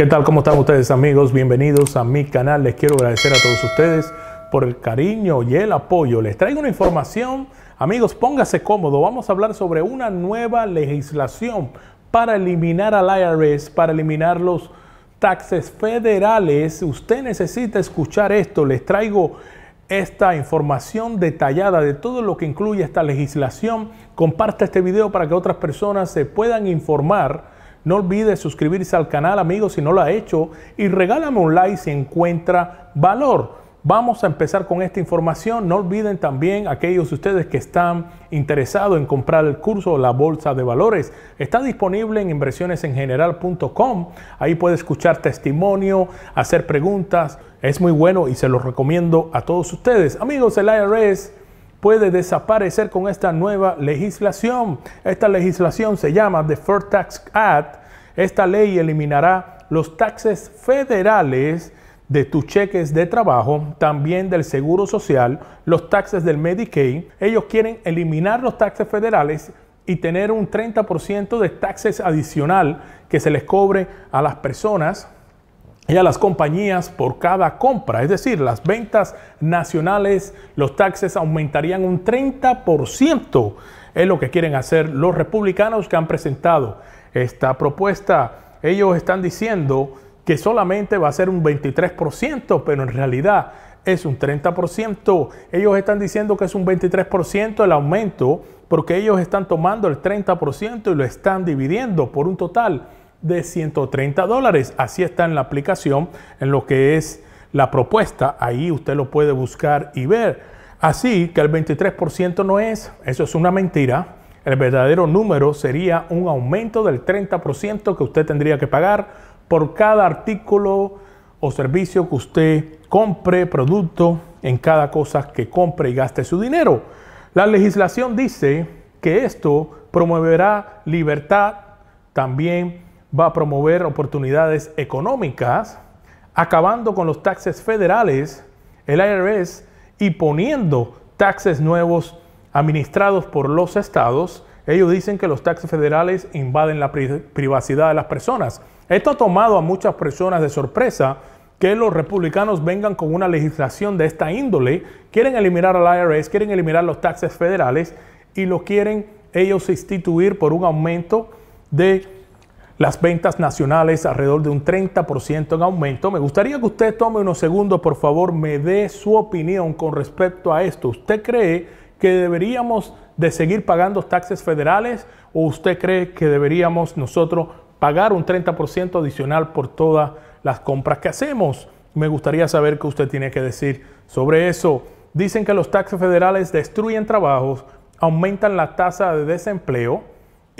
¿Qué tal? ¿Cómo están ustedes amigos? Bienvenidos a mi canal. Les quiero agradecer a todos ustedes por el cariño y el apoyo. Les traigo una información. Amigos, póngase cómodo. Vamos a hablar sobre una nueva legislación para eliminar al IRS, para eliminar los taxes federales. Usted necesita escuchar esto. Les traigo esta información detallada de todo lo que incluye esta legislación. Comparte este video para que otras personas se puedan informar no olvides suscribirse al canal, amigos, si no lo ha hecho. Y regálame un like si encuentra valor. Vamos a empezar con esta información. No olviden también aquellos de ustedes que están interesados en comprar el curso La Bolsa de Valores. Está disponible en inversionesengeneral.com. Ahí puede escuchar testimonio, hacer preguntas. Es muy bueno y se lo recomiendo a todos ustedes. Amigos el IRS, puede desaparecer con esta nueva legislación. Esta legislación se llama The Fair Tax Act. Esta ley eliminará los taxes federales de tus cheques de trabajo, también del Seguro Social, los taxes del Medicaid. Ellos quieren eliminar los taxes federales y tener un 30% de taxes adicional que se les cobre a las personas y a las compañías por cada compra. Es decir, las ventas nacionales, los taxes aumentarían un 30%. Es lo que quieren hacer los republicanos que han presentado esta propuesta. Ellos están diciendo que solamente va a ser un 23%, pero en realidad es un 30%. Ellos están diciendo que es un 23% el aumento porque ellos están tomando el 30% y lo están dividiendo por un total de 130 dólares. Así está en la aplicación, en lo que es la propuesta. Ahí usted lo puede buscar y ver. Así que el 23% no es, eso es una mentira. El verdadero número sería un aumento del 30% que usted tendría que pagar por cada artículo o servicio que usted compre, producto, en cada cosa que compre y gaste su dinero. La legislación dice que esto promoverá libertad, también va a promover oportunidades económicas, acabando con los taxes federales, el IRS, y poniendo taxes nuevos administrados por los estados. Ellos dicen que los taxes federales invaden la privacidad de las personas. Esto ha tomado a muchas personas de sorpresa que los republicanos vengan con una legislación de esta índole. Quieren eliminar al IRS, quieren eliminar los taxes federales y lo quieren ellos instituir por un aumento de las ventas nacionales alrededor de un 30% en aumento. Me gustaría que usted tome unos segundos, por favor, me dé su opinión con respecto a esto. ¿Usted cree que deberíamos de seguir pagando taxes federales o usted cree que deberíamos nosotros pagar un 30% adicional por todas las compras que hacemos? Me gustaría saber qué usted tiene que decir sobre eso. Dicen que los taxes federales destruyen trabajos, aumentan la tasa de desempleo,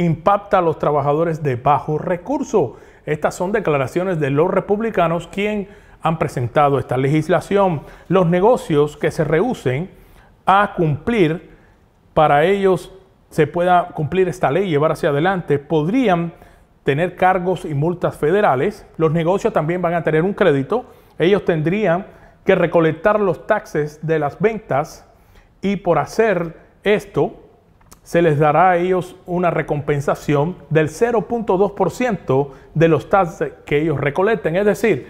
impacta a los trabajadores de bajo recurso. Estas son declaraciones de los republicanos quien han presentado esta legislación. Los negocios que se rehúsen a cumplir, para ellos se pueda cumplir esta ley, y llevar hacia adelante, podrían tener cargos y multas federales. Los negocios también van a tener un crédito. Ellos tendrían que recolectar los taxes de las ventas y por hacer esto se les dará a ellos una recompensación del 0.2% de los taxes que ellos recolecten. Es decir,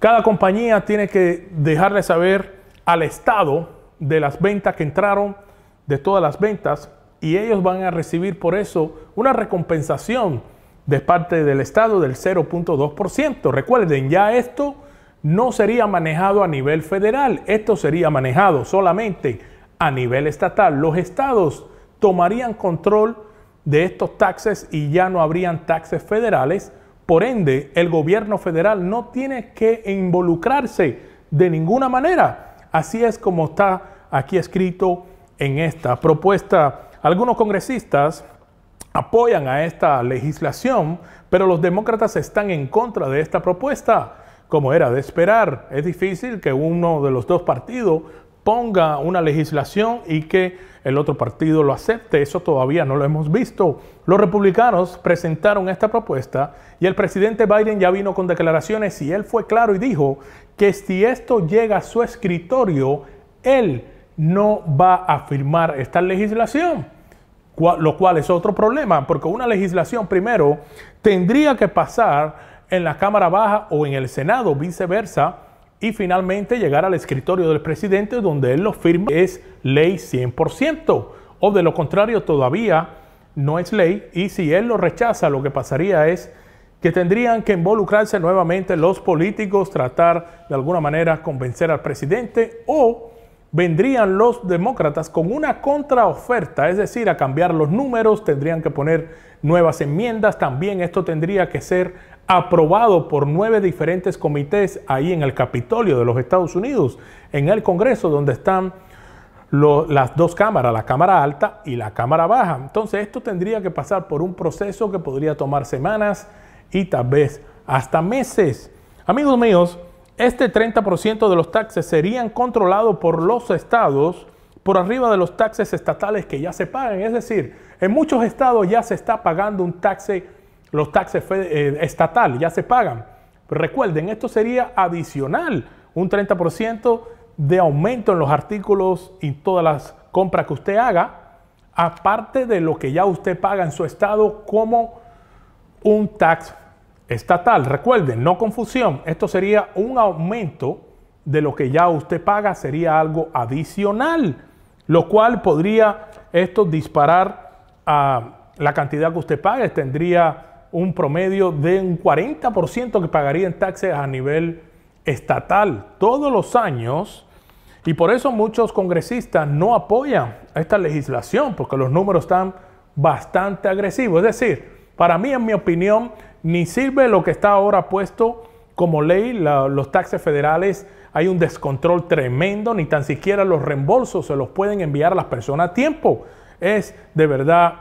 cada compañía tiene que dejarle saber al Estado de las ventas que entraron, de todas las ventas, y ellos van a recibir por eso una recompensación de parte del Estado del 0.2%. Recuerden, ya esto no sería manejado a nivel federal, esto sería manejado solamente a nivel estatal. Los estados tomarían control de estos taxes y ya no habrían taxes federales. Por ende, el gobierno federal no tiene que involucrarse de ninguna manera. Así es como está aquí escrito en esta propuesta. Algunos congresistas apoyan a esta legislación, pero los demócratas están en contra de esta propuesta. Como era de esperar, es difícil que uno de los dos partidos ponga una legislación y que el otro partido lo acepte. Eso todavía no lo hemos visto. Los republicanos presentaron esta propuesta y el presidente Biden ya vino con declaraciones y él fue claro y dijo que si esto llega a su escritorio, él no va a firmar esta legislación, lo cual es otro problema, porque una legislación primero tendría que pasar en la Cámara Baja o en el Senado, viceversa, y finalmente llegar al escritorio del presidente donde él lo firma es ley 100% o de lo contrario todavía no es ley y si él lo rechaza lo que pasaría es que tendrían que involucrarse nuevamente los políticos, tratar de alguna manera convencer al presidente o vendrían los demócratas con una contraoferta, es decir, a cambiar los números, tendrían que poner nuevas enmiendas. También esto tendría que ser aprobado por nueve diferentes comités ahí en el Capitolio de los Estados Unidos, en el Congreso, donde están las dos cámaras, la Cámara Alta y la Cámara Baja. Entonces esto tendría que pasar por un proceso que podría tomar semanas y tal vez hasta meses. Amigos míos, este 30% de los taxes serían controlados por los estados por arriba de los taxes estatales que ya se pagan. Es decir, en muchos estados ya se está pagando un taxe, los taxes eh, estatales ya se pagan. recuerden, esto sería adicional, un 30% de aumento en los artículos y todas las compras que usted haga, aparte de lo que ya usted paga en su estado como un tax estatal. Recuerden, no confusión, esto sería un aumento de lo que ya usted paga, sería algo adicional, lo cual podría esto disparar a la cantidad que usted pague, tendría un promedio de un 40% que pagaría en taxes a nivel estatal todos los años. Y por eso muchos congresistas no apoyan esta legislación, porque los números están bastante agresivos. Es decir, para mí, en mi opinión, ni sirve lo que está ahora puesto como ley, los taxes federales, hay un descontrol tremendo, ni tan siquiera los reembolsos se los pueden enviar a las personas a tiempo. Es de verdad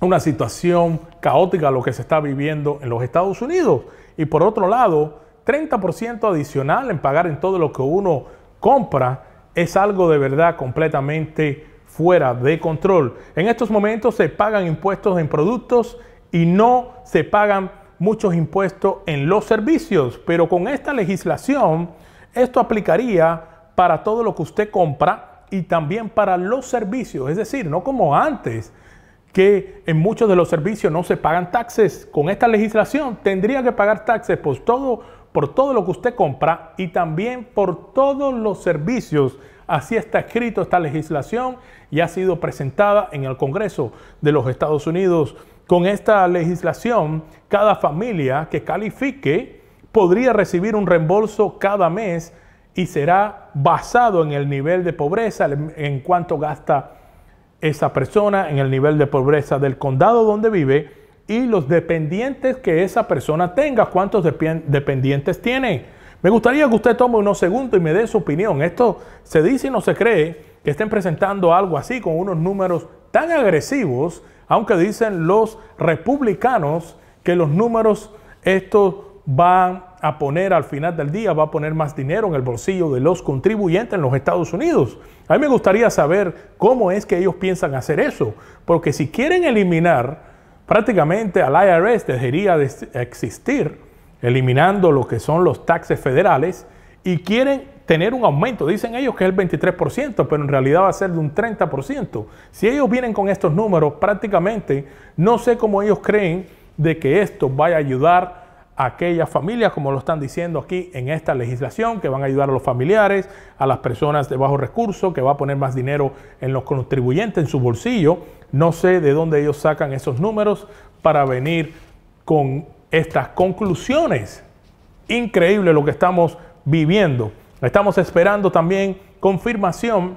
una situación caótica lo que se está viviendo en los Estados Unidos. Y por otro lado, 30% adicional en pagar en todo lo que uno compra es algo de verdad completamente fuera de control. En estos momentos se pagan impuestos en productos y no se pagan muchos impuestos en los servicios, pero con esta legislación esto aplicaría para todo lo que usted compra y también para los servicios, es decir, no como antes, que en muchos de los servicios no se pagan taxes. Con esta legislación tendría que pagar taxes por todo, lo que usted compra y también por todos los servicios. Así está escrito esta legislación y ha sido presentada en el Congreso de los Estados Unidos. Con esta legislación, cada familia que califique podría recibir un reembolso cada mes y será basado en el nivel de pobreza, en cuánto gasta esa persona, en el nivel de pobreza del condado donde vive y los dependientes que esa persona tenga, cuántos dependientes tiene. Me gustaría que usted tome unos segundos y me dé su opinión. Esto se dice y no se cree que estén presentando algo así con unos números tan agresivos, aunque dicen los republicanos que los números estos van a poner al final del día, va a poner más dinero en el bolsillo de los contribuyentes en los Estados Unidos. A mí me gustaría saber cómo es que ellos piensan hacer eso, porque si quieren eliminar prácticamente al IRS, dejaría de existir, eliminando lo que son los taxes federales, y quieren tener un aumento. Dicen ellos que es el 23%, pero en realidad va a ser de un 30%. Si ellos vienen con estos números, prácticamente no sé cómo ellos creen de que esto vaya a ayudar aquellas familias, como lo están diciendo aquí en esta legislación, que van a ayudar a los familiares, a las personas de bajo recurso, que va a poner más dinero en los contribuyentes, en su bolsillo. No sé de dónde ellos sacan esos números para venir con estas conclusiones. Increíble lo que estamos viviendo. Estamos esperando también confirmación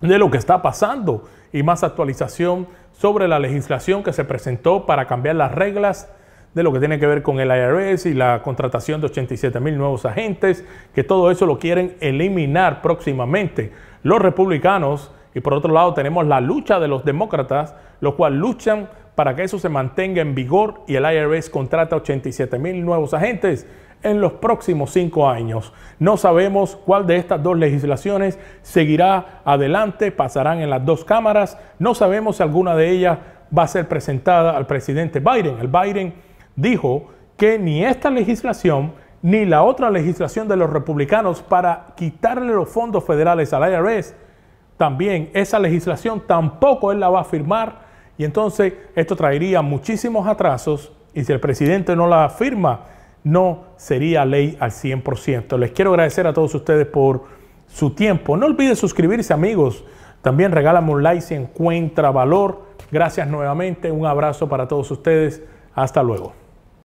de lo que está pasando y más actualización sobre la legislación que se presentó para cambiar las reglas de lo que tiene que ver con el IRS y la contratación de 87 mil nuevos agentes, que todo eso lo quieren eliminar próximamente los republicanos. Y por otro lado tenemos la lucha de los demócratas, los cuales luchan para que eso se mantenga en vigor y el IRS contrata 87 mil nuevos agentes en los próximos cinco años. No sabemos cuál de estas dos legislaciones seguirá adelante, pasarán en las dos cámaras, no sabemos si alguna de ellas va a ser presentada al presidente Biden. El Biden dijo que ni esta legislación ni la otra legislación de los republicanos para quitarle los fondos federales al IRS, también esa legislación tampoco él la va a firmar y entonces esto traería muchísimos atrasos y si el presidente no la firma, no sería ley al 100%. Les quiero agradecer a todos ustedes por su tiempo. No olviden suscribirse amigos. También regálame un like si encuentra valor. Gracias nuevamente. Un abrazo para todos ustedes. Hasta luego.